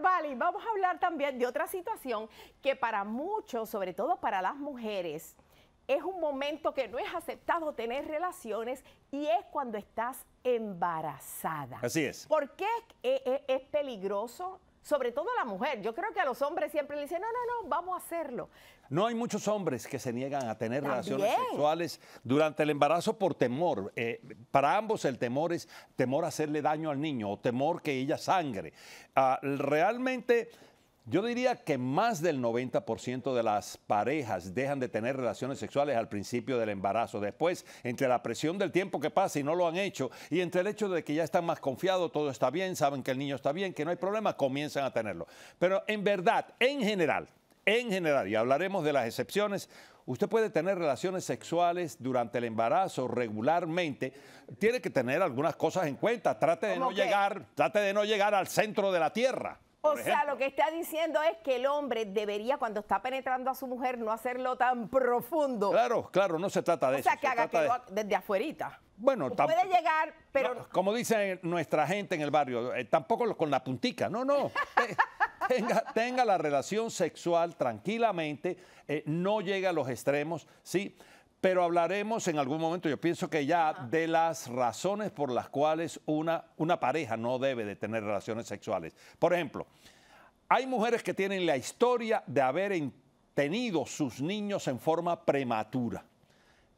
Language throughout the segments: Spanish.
Vale, vamos a hablar también de otra situación que para muchos, sobre todo para las mujeres, es un momento que no es aceptado tener relaciones y es cuando estás embarazada. Así es. ¿Por qué es peligroso? sobre todo a la mujer. Yo creo que a los hombres siempre le dicen, no, no, no, vamos a hacerlo. No hay muchos hombres que se niegan a tener relaciones sexuales durante el embarazo por temor. Eh, para ambos el temor es temor a hacerle daño al niño o temor que ella sangre. Ah, realmente yo diría que más del 90% de las parejas dejan de tener relaciones sexuales al principio del embarazo. Después, entre la presión del tiempo que pasa y no lo han hecho, y entre el hecho de que ya están más confiados, todo está bien, saben que el niño está bien, que no hay problema, comienzan a tenerlo. Pero en verdad, en general, en general, y hablaremos de las excepciones, usted puede tener relaciones sexuales durante el embarazo regularmente, tiene que tener algunas cosas en cuenta, trate de no llegar, trate de no llegar al centro de la tierra. O sea, lo que está diciendo es que el hombre debería, cuando está penetrando a su mujer, no hacerlo tan profundo. Claro, claro, no se trata de eso. O sea, que haga que de... desde afuerita. Bueno, puede llegar, pero... como dice nuestra gente en el barrio, eh, tampoco con la puntica, no, no. Tenga, la relación sexual tranquilamente, eh, no llegue a los extremos, ¿sí? Pero hablaremos en algún momento, yo pienso que ya, de las razones por las cuales una, una pareja no debe de tener relaciones sexuales. Por ejemplo, hay mujeres que tienen la historia de haber tenido sus niños en forma prematura.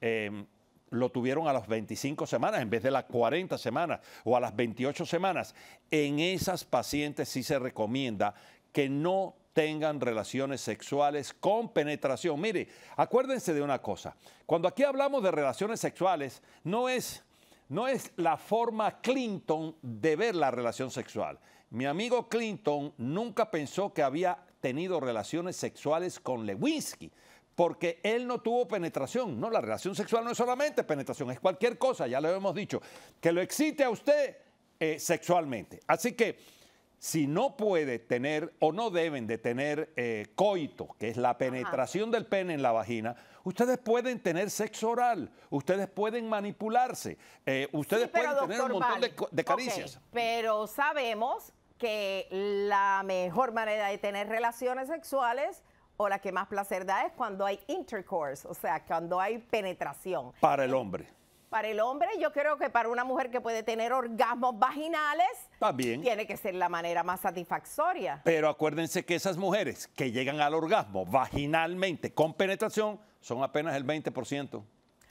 Em, lo tuvieron a las 25 semanas en vez de las 40 semanas o a las 28 semanas. En esas pacientes sí se recomienda que no tengan relaciones sexuales con penetración. Mire, acuérdense de una cosa, cuando aquí hablamos de relaciones sexuales, no es, no es la forma Clinton de ver la relación sexual. Mi amigo Clinton nunca pensó que había tenido relaciones sexuales con Lewinsky, porque él no tuvo penetración. No, la relación sexual no es solamente penetración, es cualquier cosa, ya lo hemos dicho, que lo excite a usted eh, sexualmente. Así que si no puede tener o no deben de tener eh, coito, que es la penetración del pene en la vagina, ustedes pueden tener sexo oral, ustedes pueden manipularse, eh, ustedes pueden tener un montón de, caricias. pero sabemos que la mejor manera de tener relaciones sexuales o la que más placer da es cuando hay intercourse, o sea, cuando hay penetración. Para el hombre. Para el hombre, yo creo que para una mujer que puede tener orgasmos vaginales, También. tiene que ser la manera más satisfactoria. Pero acuérdense que esas mujeres que llegan al orgasmo vaginalmente con penetración son apenas el 20%.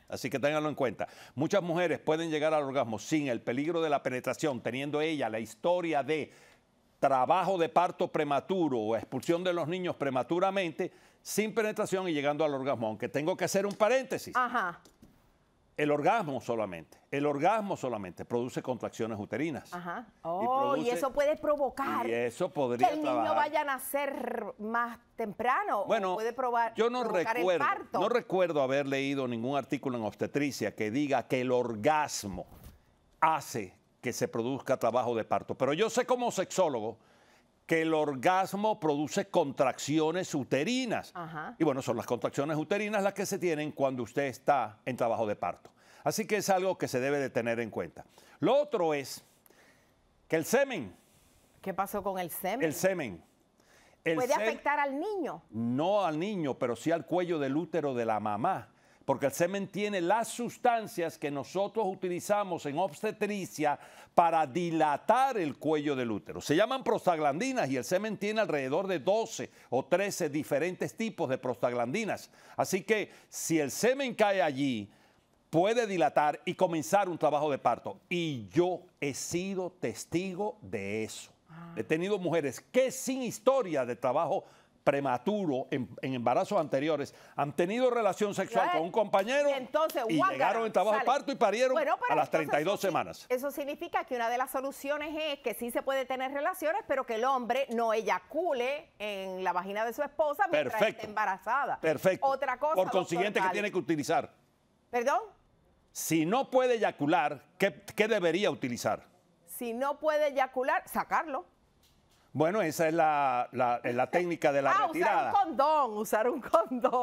Así que ténganlo en cuenta. Muchas mujeres pueden llegar al orgasmo sin el peligro de la penetración, teniendo ella la historia de trabajo de parto prematuro o expulsión de los niños prematuramente, sin penetración y llegando al orgasmo. Aunque tengo que hacer un paréntesis. Ajá. El orgasmo solamente, el orgasmo solamente produce contracciones uterinas. Ajá. y, oh, eso puede provocar eso podría que el niño vaya a nacer más temprano. Bueno, puede probar, yo no recuerdo, el parto. no recuerdo haber leído ningún artículo en obstetricia que diga que el orgasmo hace que se produzca trabajo de parto. Pero yo sé como sexólogo que el orgasmo produce contracciones uterinas. Y bueno, son las contracciones uterinas las que se tienen cuando usted está en trabajo de parto. Así que es algo que se debe de tener en cuenta. Lo otro es que el semen. ¿Qué pasó con el semen? El semen. ¿Puede afectar al niño? No al niño, pero sí al cuello del útero de la mamá porque el semen tiene las sustancias que nosotros utilizamos en obstetricia para dilatar el cuello del útero. Se llaman prostaglandinas y el semen tiene alrededor de 12 o 13 diferentes tipos de prostaglandinas. Así que si el semen cae allí, puede dilatar y comenzar un trabajo de parto. Y yo he sido testigo de eso. Ah. He tenido mujeres que sin historia de trabajo prematuro en, embarazos anteriores han tenido relación sexual con un compañero y llegaron en trabajo parto y parieron a las 32 semanas. Eso significa que una de las soluciones es que sí se puede tener relaciones, pero que el hombre no eyacule en la vagina de su esposa mientras esté embarazada. Perfecto. Otra cosa. Por consiguiente, que tiene que utilizar? ¿Perdón? Si no puede eyacular, ¿qué, qué debería utilizar? Si no puede eyacular, sacarlo. Bueno, esa es la, técnica de la retirada. Ah, usar un condón, usar un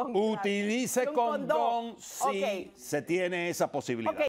condón. Utilice condón, si se tiene esa posibilidad.